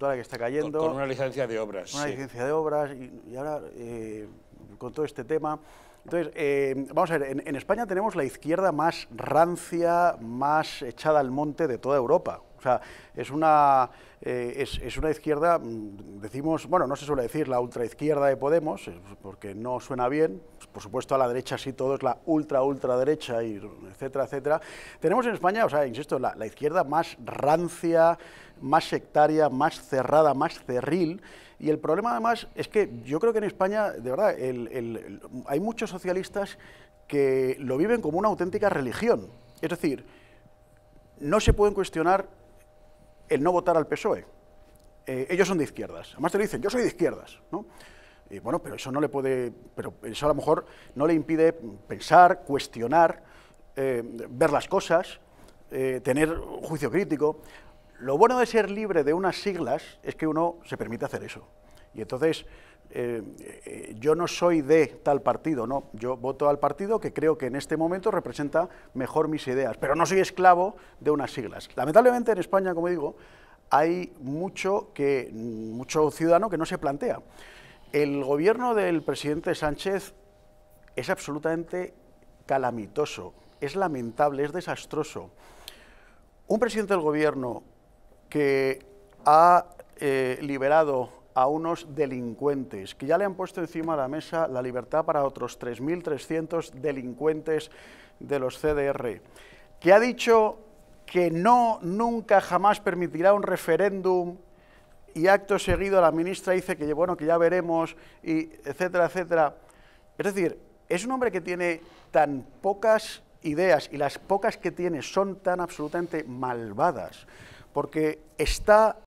la que está cayendo. Con, una licencia de obras. Una licencia de obras y, ahora eh, con todo este tema. Entonces, eh, vamos a ver, en España tenemos la izquierda más rancia, más echada al monte de toda Europa sea, es una, eh, es, una izquierda, mm, decimos, bueno, no se suele decir la ultraizquierda de Podemos, eh, pues porque no suena bien, por supuesto a la derecha sí todo es la ultra, ultraderecha, y etcétera, etcétera. Tenemos en España, o sea, insisto, la, izquierda más rancia, más sectaria, más cerrada, más cerril, y el problema además es que yo creo que en España, de verdad, hay muchos socialistas que lo viven como una auténtica religión. Es decir, no se pueden cuestionar el no votar al PSOE. Eh, ellos son de izquierdas. Además te dicen, yo soy de izquierdas, bueno, pero eso no le puede, pero eso a lo mejor no le impide pensar, cuestionar, eh, ver las cosas, eh, tener juicio crítico. Lo bueno de ser libre de unas siglas es que uno se permite hacer eso. Y entonces, eh, eh, yo no soy de tal partido, no, yo voto al partido que creo que en este momento representa mejor mis ideas, pero no soy esclavo de unas siglas. Lamentablemente en España, como digo, hay mucho, que, mucho ciudadano que no se plantea. El gobierno del presidente Sánchez es absolutamente calamitoso, es lamentable, es desastroso. Un presidente del gobierno que ha eh, liberado a unos delincuentes que ya le han puesto encima de la mesa la libertad para otros 3.300 delincuentes de los CDR, que ha dicho que no, nunca, jamás permitirá un referéndum y acto seguido la ministra dice que bueno, que ya veremos, y etcétera, etcétera. Es decir, es un hombre que tiene tan pocas ideas y las pocas que tiene son tan absolutamente malvadas, porque está